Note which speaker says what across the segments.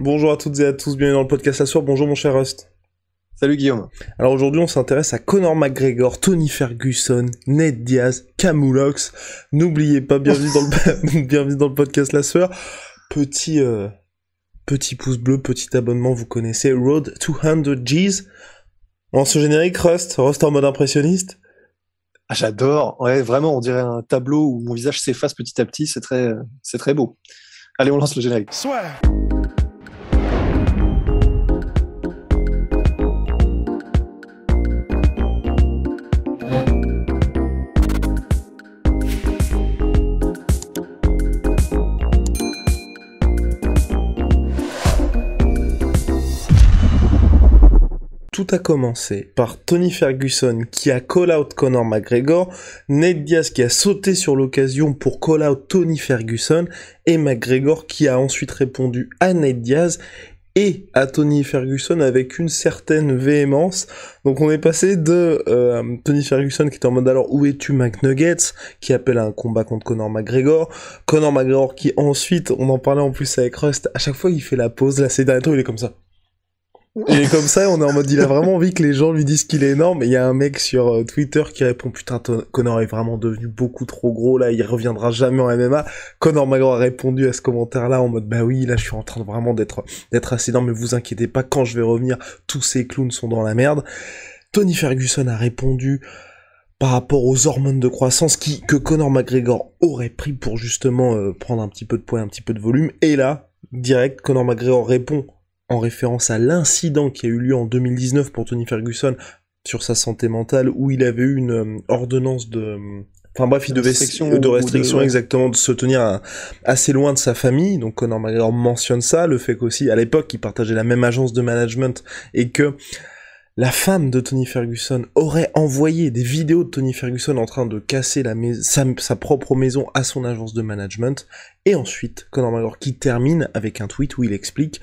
Speaker 1: Bonjour à toutes et à tous, bienvenue dans le podcast soir Bonjour mon cher Rust. Salut Guillaume. Alors aujourd'hui, on s'intéresse à Conor McGregor, Tony Ferguson, Ned Diaz, Camulox. N'oubliez pas, bienvenue dans le bienvenue dans le podcast La soeur. Petit euh, petit pouce bleu, petit abonnement, vous connaissez Road 200 G's. En ce générique, Rust, Rust en mode impressionniste. Ah, j'adore. Ouais, vraiment, on dirait un tableau où mon visage
Speaker 2: s'efface petit à petit. C'est très c'est très beau. Allez, on lance le générique.
Speaker 1: Soit. a commencé par Tony Ferguson qui a call out Conor McGregor, Ned Diaz qui a sauté sur l'occasion pour call out Tony Ferguson et McGregor qui a ensuite répondu à Ned Diaz et à Tony Ferguson avec une certaine véhémence. Donc on est passé de euh, Tony Ferguson qui est en mode alors où es-tu McNuggets qui appelle à un combat contre Conor McGregor. Conor McGregor qui ensuite, on en parlait en plus avec Rust, à chaque fois il fait la pause, là ces derniers temps il est comme ça. Et comme ça, on est en mode, il a vraiment envie que les gens lui disent qu'il est énorme. Et il y a un mec sur euh, Twitter qui répond, putain, Connor est vraiment devenu beaucoup trop gros, là, il reviendra jamais en MMA. Connor McGregor a répondu à ce commentaire-là en mode, bah oui, là, je suis en train vraiment d'être, d'être assez énorme, mais vous inquiétez pas, quand je vais revenir, tous ces clowns sont dans la merde. Tony Ferguson a répondu, par rapport aux hormones de croissance qui, que Connor McGregor aurait pris pour justement euh, prendre un petit peu de poids, un petit peu de volume. Et là, direct, Connor McGregor répond en référence à l'incident qui a eu lieu en 2019 pour Tony Ferguson sur sa santé mentale, où il avait eu une euh, ordonnance de... Euh, enfin bref, il devait euh, de restriction exactement de se tenir assez loin de sa famille. Donc Conor McGregor mentionne ça, le fait qu'aussi à l'époque, il partageait la même agence de management et que la femme de Tony Ferguson aurait envoyé des vidéos de Tony Ferguson en train de casser la sa, sa, propre maison à son agence de management. Et ensuite, Conor McGregor qui termine avec un tweet où il explique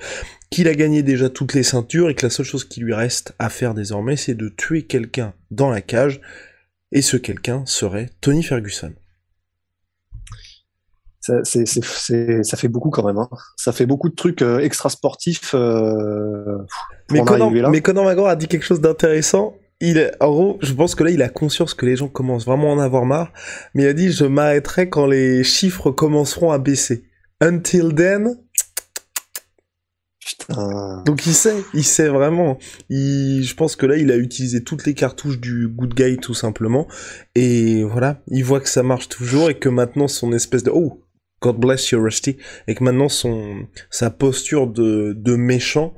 Speaker 1: qu'il a gagné déjà toutes les ceintures et que la seule chose qui lui reste à faire désormais, c'est de tuer quelqu'un dans la cage, et ce quelqu'un serait Tony Ferguson. Ça, fait beaucoup quand même. Hein. Ça fait beaucoup de trucs euh, extra sportifs. Euh, mais, Conan, mais, a dit quelque chose d'intéressant. Il en gros, je pense que là, il a conscience que les gens commencent vraiment à en avoir marre. Mais il a dit, je m'arrêterai quand les chiffres commenceront à baisser. Until then, ah. Donc il sait, il sait vraiment. Il, je pense que là, il a utilisé toutes les cartouches du Good Guy tout simplement. Et voilà, il voit que ça marche toujours et que maintenant son espèce de oh God bless you Rusty et que maintenant son sa posture de, de méchant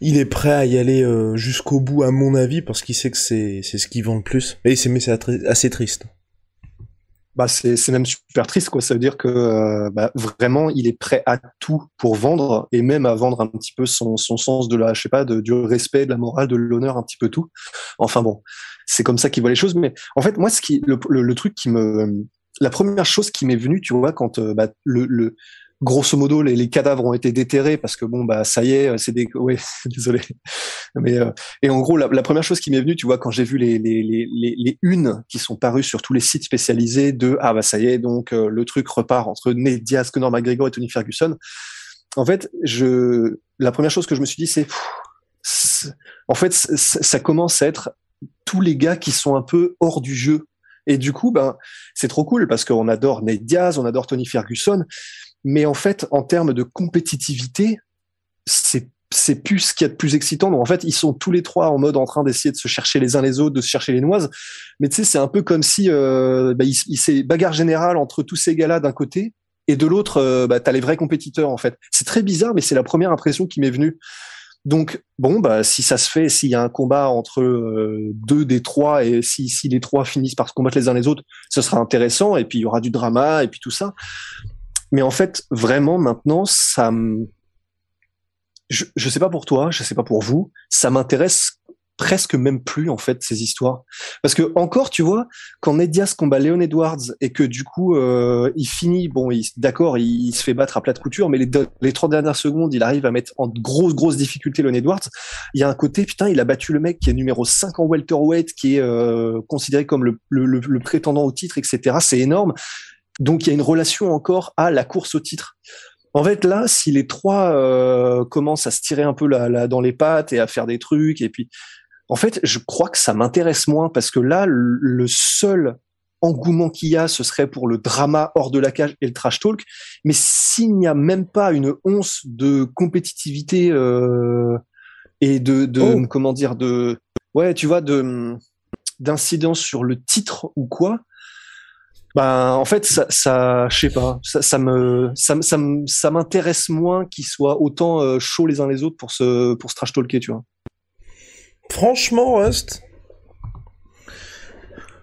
Speaker 1: il est prêt à y aller euh, jusqu'au bout, à mon avis, parce qu'il sait que c'est, c'est ce qui vend le plus. Et c'est, mais c'est assez triste bah, c'est même
Speaker 2: super triste. Quoi. Ça veut dire que euh, bah, vraiment, il est prêt à tout pour vendre et même à vendre un petit peu son, son sens de la, je sais pas, de, du respect, de la morale, de l'honneur, un petit peu tout. Enfin bon, c'est comme ça qu'il voit les choses. Mais en fait, moi, ce qui, le, truc qui me, la première chose qui m'est venue, tu vois, quand euh, bah, le, le, grosso modo, les, les, cadavres ont été déterrés parce que bon, bah ça y est, euh, c'est des, ouais, désolé. Mais euh, et en gros, la, première chose qui m'est venue, tu vois, quand j'ai vu les les, les les unes qui sont parues sur tous les sites spécialisés de ah bah ça y est, donc euh, le truc repart entre Ned Diaz, Conor McGregor et Tony Ferguson. En fait, je la première chose que je me suis dit, c'est en fait ça commence à être tous les gars qui sont un peu hors du jeu. Et du coup, ben, c'est trop cool parce qu'on adore Ned Diaz, on adore Tony Ferguson, mais en fait, en termes de compétitivité, c'est c'est plus ce qu'il y a de plus excitant. Donc, en fait, ils sont tous les trois en mode en train d'essayer de se chercher les uns les autres, de se chercher les noises. Mais tu sais, c'est un peu comme si euh, bah, il, s'est bagarre générale entre tous ces gars-là d'un côté et de l'autre, euh, bah, t'as les vrais compétiteurs en fait. C'est très bizarre, mais c'est la première impression qui m'est venue. Donc bon, bah si ça se fait, s'il y a un combat entre euh, deux des trois et si, si les trois finissent par se combattre les uns les autres, ce sera intéressant et puis il y aura du drama et puis tout ça. Mais en fait, vraiment, maintenant, ça Je ne sais pas pour toi, je ne sais pas pour vous, ça m'intéresse presque même plus, en fait, ces histoires. Parce que encore, tu vois, quand Nedias combat Léon Edwards et que du coup, euh, il finit, bon, d'accord, il, se fait battre à plat de couture, mais les, les trois dernières secondes, il arrive à mettre en grosse, grosse difficulté Léon Edwards. Il y a un côté, putain, il a battu le mec qui est numéro 5 en welterweight, qui est euh, considéré comme le prétendant au titre, etc. C'est énorme. Donc il y a une relation encore à la course au titre. En fait, là, si les trois euh, commencent à se tirer un peu la, dans les pattes et à faire des trucs, et puis, en fait, je crois que ça m'intéresse moins parce que là, le seul engouement qu'il y a, ce serait pour le drama hors de la cage et le trash talk. Mais s'il n'y a même pas une once de compétitivité euh, et de, oh. comment dire, de ouais, tu vois, de d'incidence sur le titre ou quoi, ben, en fait ça, je sais pas ça, me ça, m'intéresse moins qu'ils soient autant euh,
Speaker 1: chauds les uns les autres pour se pour trash talker tu vois franchement Rust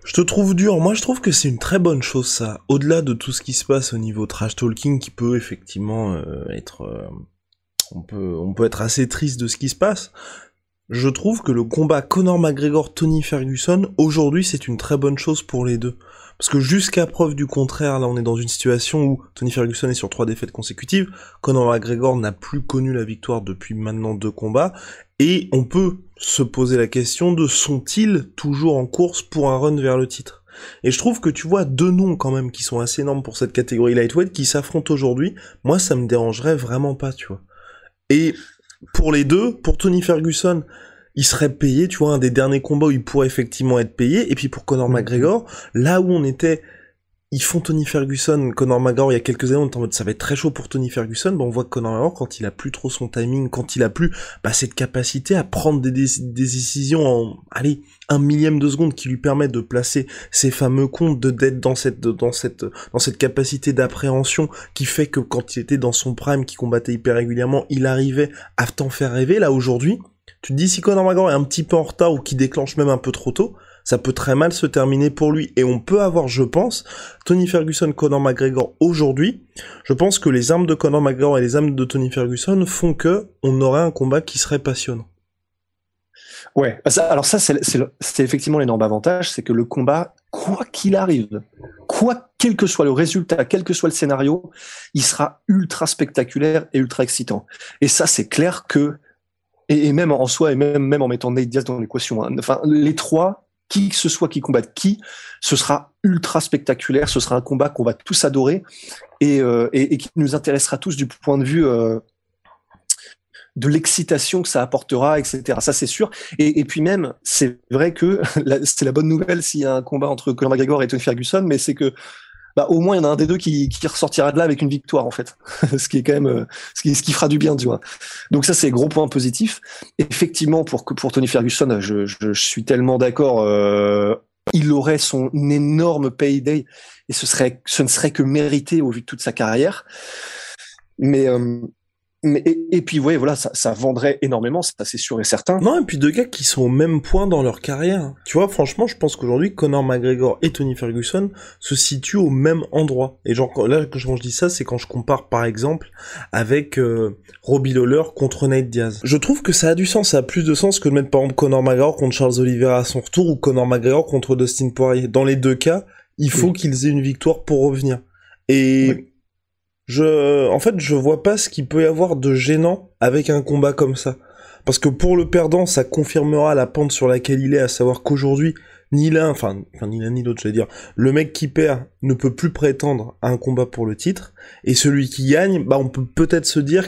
Speaker 1: je te trouve dur. Moi, je trouve que c'est une très bonne chose, ça. Au-delà de tout ce qui se passe au niveau trash talking, qui peut effectivement euh, être, euh, on peut, on peut être assez triste de ce qui se passe. Je trouve que le combat Conor McGregor-Tony Ferguson aujourd'hui, c'est une très bonne chose pour les deux. Parce que jusqu'à preuve du contraire, là, on est dans une situation où Tony Ferguson est sur trois défaites consécutives, Conor McGregor n'a plus connu la victoire depuis maintenant deux combats, et on peut se poser la question de sont-ils toujours en course pour un run vers le titre et je trouve que tu vois deux noms quand même qui sont assez énormes pour cette catégorie lightweight qui s'affrontent aujourd'hui. Moi, ça me dérangerait vraiment pas, tu vois. Et pour les deux, pour Tony Ferguson, il serait payé, tu vois, un des derniers combats où il pourrait effectivement être payé. Et puis pour Conor mm-hmm. McGregor, là où on était, ils font Tony Ferguson, Conor McGregor il y a quelques années, on était en mode ça va être très chaud pour Tony Ferguson. bon on voit que Conor McGregor quand il a plus trop son timing, quand il a plus bah, cette capacité à prendre des, décisions en allez un millième de seconde qui lui permet de placer ses fameux comptes, de d'être dans cette dans cette dans cette capacité d'appréhension qui fait que quand il était dans son prime, qui combattait hyper régulièrement, il arrivait à t'en faire rêver. Là aujourd'hui, tu te dis si Conor McGregor est un petit peu en retard ou qui déclenche même un peu trop tôt, ça peut très mal se terminer pour lui. Et on peut avoir, je pense, Tony Ferguson, Conor McGregor aujourd'hui. Je pense que les armes de Conor McGregor et les armes de Tony Ferguson font que on aurait un combat qui serait passionnant.
Speaker 2: Ouais, ah, alors ça, c'est effectivement l'énorme avantage, c'est que le combat, quoi qu'il arrive, quoi, quel que soit le résultat, quel que soit le scénario, il sera ultra spectaculaire et ultra excitant. Et ça, c'est clair que et, et, même en soi, et même, même en mettant Nate Diaz dans l'équation, hein. enfin, les trois, qui que ce soit qui combatte qui, ce sera ultra spectaculaire, ce sera un combat qu'on va tous adorer et, euh, et, et, qui nous intéressera tous du point de vue euh, de l'excitation que ça apportera, etc. Ça, c'est sûr. Et, et, puis même, c'est vrai que c'est la bonne nouvelle s'il y a un combat entre Conor McGregor et Tony Ferguson, mais c'est que bah, au moins il y en a un des deux qui, qui ressortira de là avec une victoire en fait, ce qui est quand même euh, ce qui, ce qui fera du bien, tu vois. Donc ça c'est gros point positif. Effectivement pour pour Tony Ferguson, je, suis tellement d'accord. Euh, il aurait son énorme payday et ce serait ce ne serait que mérité au vu de toute sa carrière. Mais euh, mais, et, puis, ouais,
Speaker 1: voilà, ça, ça vendrait énormément, ça c'est sûr et certain. Non, et puis deux gars qui sont au même point dans leur carrière. Tu vois, franchement, je pense qu'aujourd'hui, Conor McGregor et Tony Ferguson se situent au même endroit. Et genre, là, quand je dis ça, c'est quand je compare, par exemple, avec euh, Robbie Lawler contre Nate Diaz. Je trouve que ça a du sens, ça a plus de sens que de mettre, par exemple, Conor McGregor contre Charles Oliveira à son retour ou Conor McGregor contre Dustin Poirier. Dans les deux cas, il faut qu'ils aient une victoire pour revenir. Et je, en fait, je vois pas ce qu'il peut y avoir de gênant avec un combat comme ça. Parce que pour le perdant, ça confirmera la pente sur laquelle il est, à savoir qu'aujourd'hui, ni l'un, enfin, ni l'un ni l'autre, j'allais dire, le mec qui perd ne peut plus prétendre à un combat pour le titre, et celui qui gagne, bah, on peut peut-être se dire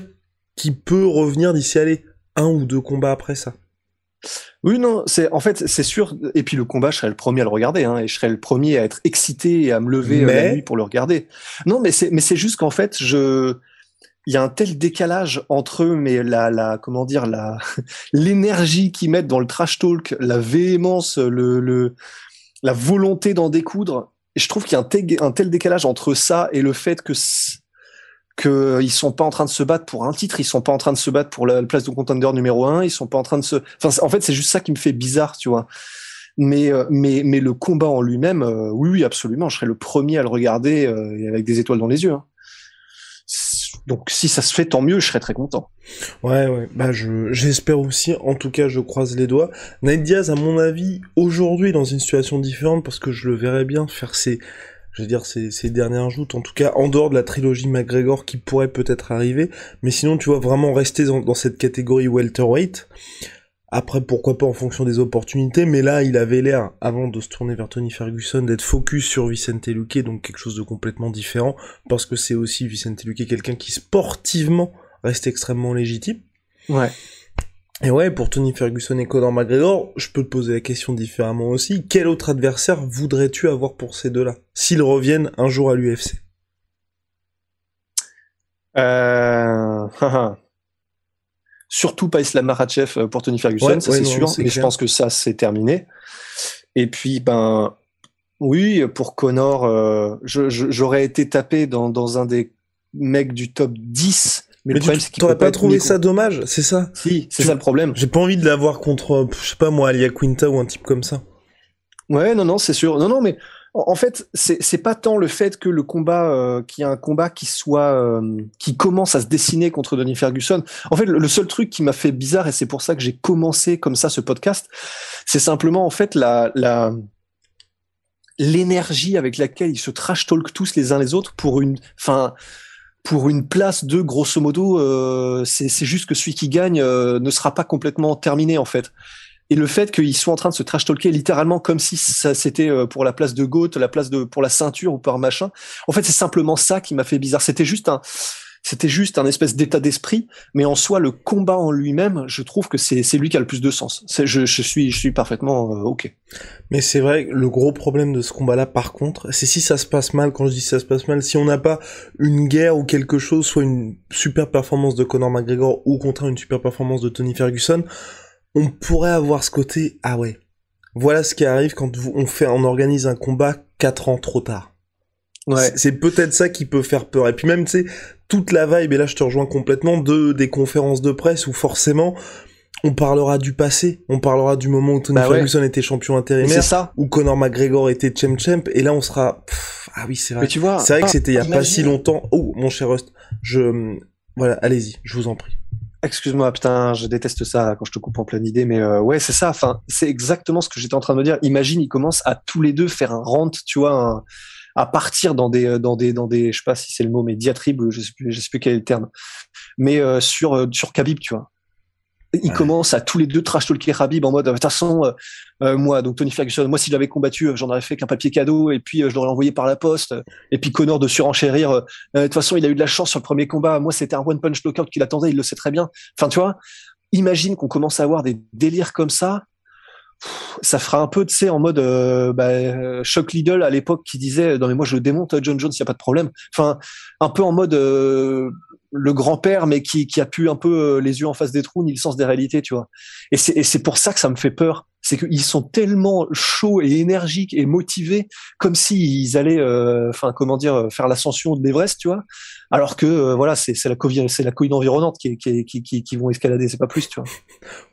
Speaker 1: qu'il peut revenir d'ici aller un ou deux combats après ça. Oui, non, c'est en fait, c'est sûr.
Speaker 2: Et puis le combat, je serais le premier à le regarder, hein, et je serais le premier à être excité et à me lever euh, la nuit pour le regarder. Non, mais c'est mais c'est juste qu'en fait, je il y a un tel décalage entre eux, mais la, la comment dire, la l'énergie qu'ils mettent dans le trash talk, la véhémence, le, le la volonté d'en découdre. Et je trouve qu'il y a un tel, décalage entre ça et le fait que qu'ils euh, sont pas en train de se battre pour un titre, ils sont pas en train de se battre pour la place de contender numéro un, ils sont pas en train de se. en fait, c'est juste ça qui me fait bizarre, tu vois. Mais euh, le combat en lui-même, euh, oui absolument, je serais le premier à le regarder avec des étoiles dans les yeux. Hein. Donc si ça se fait, tant mieux, je serais très content.
Speaker 1: Ouais, ouais, bah j'espère aussi, en tout cas je croise les doigts. Nate Diaz, à mon avis, aujourd'hui dans une situation différente, parce que je le verrais bien faire ses, je veux dire, ces, ces dernières joutes, en tout cas, en dehors de la trilogie McGregor qui pourrait peut-être arriver, mais sinon, tu vois, vraiment rester dans, dans, cette catégorie welterweight. Après, pourquoi pas en fonction des opportunités, mais là, il avait l'air, avant de se tourner vers Tony Ferguson, d'être focus sur Vicente Luque, donc quelque chose de complètement différent, parce que c'est aussi Vicente Luque quelqu'un qui sportivement reste extrêmement légitime. Ouais. Et ouais, pour Tony Ferguson et Conor McGregor, je peux te poser la question différemment aussi. Quel autre adversaire voudrais-tu avoir pour ces deux-là, s'ils reviennent un jour à l'UFC euh,
Speaker 2: Surtout pas Islam Makhachev euh, pour Tony Ferguson, ça c'est sûr, mais je pense que ça c'est terminé. Et puis, ben, oui, pour Conor, euh, j'aurais été
Speaker 1: tapé dans, dans, un des mecs du top 10 mais, le problème, t'aurais pas, trouvé ça dommage, c'est ça Si, c'est ça le problème. J'ai pas envie de l'avoir contre, je sais pas moi, Alia Quinta ou un type comme ça.
Speaker 2: Ouais, non, non, c'est sûr. Non, non, mais en fait, c'est pas tant le fait que le combat, euh, qu'il y a un combat qui soit, euh, qui commence à se dessiner contre Donnie Ferguson. En fait, le, seul truc qui m'a fait bizarre, et c'est pour ça que j'ai commencé comme ça ce podcast, c'est simplement en fait la, la, l'énergie avec laquelle ils se trash talk tous les uns les autres pour une, enfin, pour une place de grosso modo, euh, c'est juste que celui qui gagne euh, ne sera pas complètement terminé en fait. Et le fait qu'ils soient en train de se trash talker littéralement comme si c'était euh, pour la place de Goat, la place de pour la ceinture ou par machin. En fait, c'est simplement ça qui m'a fait bizarre. C'était juste un c'était juste un espèce d'état d'esprit, mais en soi, le
Speaker 1: combat en lui-même, je trouve que c'est lui qui a le plus de sens. Je, suis, je suis parfaitement euh, ok. Mais c'est vrai, le gros problème de ce combat-là, par contre, c'est si ça se passe mal. Quand je dis ça se passe mal, si on n'a pas une guerre ou quelque chose, soit une super performance de Conor McGregor ou contraire, une super performance de Tony Ferguson, on pourrait avoir ce côté ah ouais. Voilà ce qui arrive quand on fait, on organise un combat quatre ans trop tard. Ouais. C'est peut-être ça qui peut faire peur. Et puis même, tu sais, toute la vibe, et là je te rejoins complètement, de, des conférences de presse où forcément on parlera du passé, on parlera du moment où Tony bah Ferguson était champion intérimaire, ça. où Conor McGregor était champ champ, et là on sera, ah oui c'est vrai, c'est vrai que c'était il y a pas si longtemps. Oh mon cher Rust, je, voilà, allez-y, je vous en prie.
Speaker 2: Excuse-moi, putain, je déteste ça quand je te coupe en pleine idée, mais euh, ouais, c'est ça. Enfin, c'est exactement ce que j'étais en train de dire. Imagine, ils commencent à tous les deux faire un rant, tu vois. Un à partir dans des euh, dans des dans des je sais pas si c'est le mot mais diatribe, je sais plus sais plus quel est le terme mais euh, sur euh, sur Khabib tu vois il commence à tous les deux trash talker Khabib en mode de toute façon moi donc Tony Ferguson moi si j'avais combattu j'en aurais fait qu'un papier cadeau et puis je l'aurais envoyé par la poste et puis Connor de surenchérir de toute façon il a eu de la chance sur le premier combat moi c'était un one punch knockout qu'il attendait il le sait très bien enfin tu vois imagine qu'on commence à avoir des délires comme ça ça fera un peu, tu sais, en mode euh, bah, euh, à l'époque qui disait non mais moi je démonte John Jones, il y a pas de problème. Enfin, un peu en mode euh, le grand-père, mais qui, qui a pu un peu euh, les yeux en face des trous, ni le sens des réalités, tu vois. Et c'est pour ça que ça me fait peur. C'est qu'ils sont tellement chauds et énergiques et motivés, comme s'ils allaient, euh, enfin, comment dire, euh, faire l'ascension de l'Everest, tu vois. Alors que, voilà, c'est la Covid, c'est la Covid environnante qui, qui, qui, qui,
Speaker 1: vont escalader, c'est pas plus, tu vois.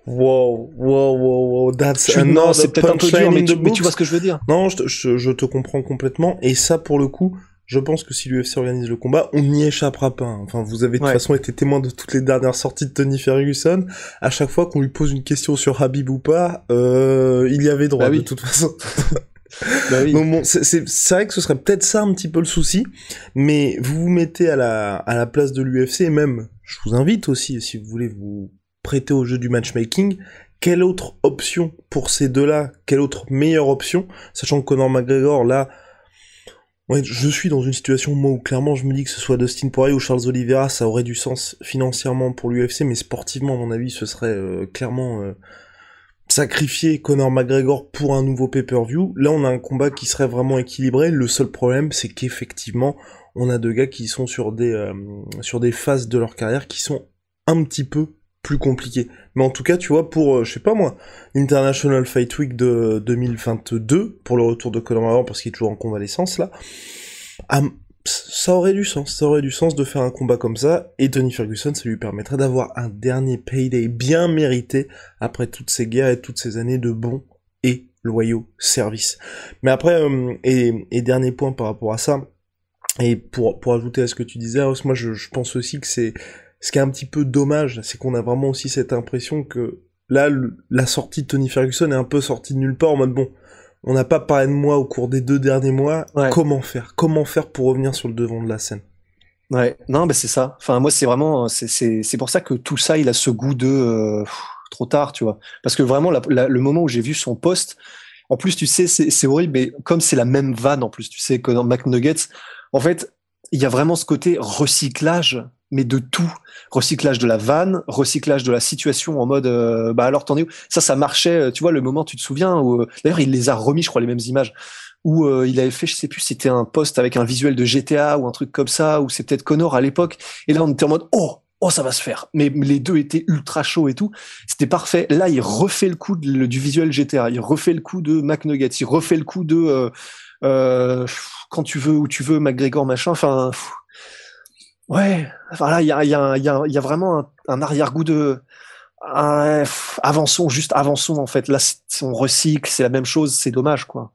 Speaker 1: Wow, wow, wow, wow, that's Non, c'est peut-être un peu dur, mais tu, mais tu, vois ce que je veux dire. Non, je, je te comprends complètement. Et ça, pour le coup, je pense que si l'UFC organise le combat, on n'y échappera pas. Hein. Enfin, vous avez de toute façon été témoin de toutes les dernières sorties de Tony Ferguson. À chaque fois qu'on lui pose une question sur Habib ou pas, euh, il y avait droit bah de toute façon. Bah c'est vrai que ce serait peut-être ça un petit peu le souci, mais vous vous mettez à la, à la place de l'UFC et même, je vous invite aussi, si vous voulez vous prêter au jeu du matchmaking, quelle autre option pour ces deux-là Quelle autre meilleure option Sachant que Conor McGregor, là, Ouais, je suis dans une situation où clairement je me dis que ce soit Dustin Poirier ou Charles Oliveira, ça aurait du sens financièrement pour l'UFC, mais sportivement, à mon avis, ce serait euh, clairement euh, sacrifier Conor McGregor pour un nouveau pay-per-view. Là, on a un combat qui serait vraiment équilibré. Le seul problème, c'est qu'effectivement, on a deux gars qui sont sur des euh, sur des phases de leur carrière qui sont un petit peu plus compliqué. Mais en tout cas, tu vois, pour, euh, je sais pas moi, International Fight Week de 2022, pour le retour de Colin McGregor, parce qu'il est toujours en convalescence, là, ah, ça aurait du sens, ça aurait du sens de faire un combat comme ça, et Tony Ferguson, ça lui permettrait d'avoir un dernier payday bien mérité après toutes ces guerres et toutes ces années de bons et loyaux services. Mais après, euh, et, dernier point par rapport à ça, et pour, pour ajouter à ce que tu disais, moi je pense aussi que c'est ce qui est un petit peu dommage, c'est qu'on a vraiment aussi cette impression que là, la sortie de Tony Ferguson est un peu sortie de nulle part en mode bon, on n'a pas parlé de moi au cours des deux derniers mois. Comment faire Comment faire pour revenir sur le devant de la scène
Speaker 2: Ouais, non, mais c'est ça. Enfin, moi, c'est vraiment, c'est pour ça que tout ça, il a ce goût de euh, trop tard, tu vois. Parce que vraiment, le moment où j'ai vu son poste, en plus, tu sais, c'est horrible, mais comme c'est la même vanne, en plus, tu sais, que dans McNuggets, en fait, il y a vraiment ce côté recyclage mais de tout. Recyclage de la vanne, recyclage de la situation en mode euh, bah alors t'en es où Ça, ça marchait, euh, tu vois, le moment, tu te souviens, où euh, d'ailleurs il les a remis, je crois, les mêmes images, où il avait fait, je sais plus, c'était un poste avec un visuel de GTA ou un truc comme ça, ou c'est peut-être Connor à l'époque, et là on était en mode oh Oh, ça va se faire. Mais les deux étaient ultra chauds et tout. C'était parfait. Là, il refait le coup du visuel GTA. Il refait le coup de McNuggets. Il refait le coup de quand tu veux, où tu veux, McGregor, machin. Enfin, Ouais, voilà, il y a, vraiment un, arrière-goût de avançons, juste avançons en fait. Là, on recycle, c'est la même chose, c'est dommage quoi.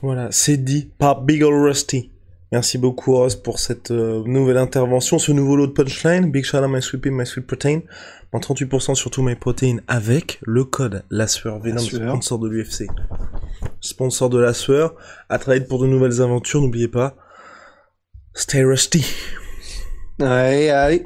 Speaker 1: Voilà, c'est dit par Big Ol' Rusty. Merci beaucoup Rose pour cette euh, nouvelle intervention, ce nouveau lot de punchline. Big shout out my sweeping, my sweet protein. En 38% sur tout mes protéines avec le code la sueur Venom, sponsor de l'UFC. Sponsor de la à travailler pour de nouvelles aventures, n'oubliez pas. Stay rusty. 哎哎。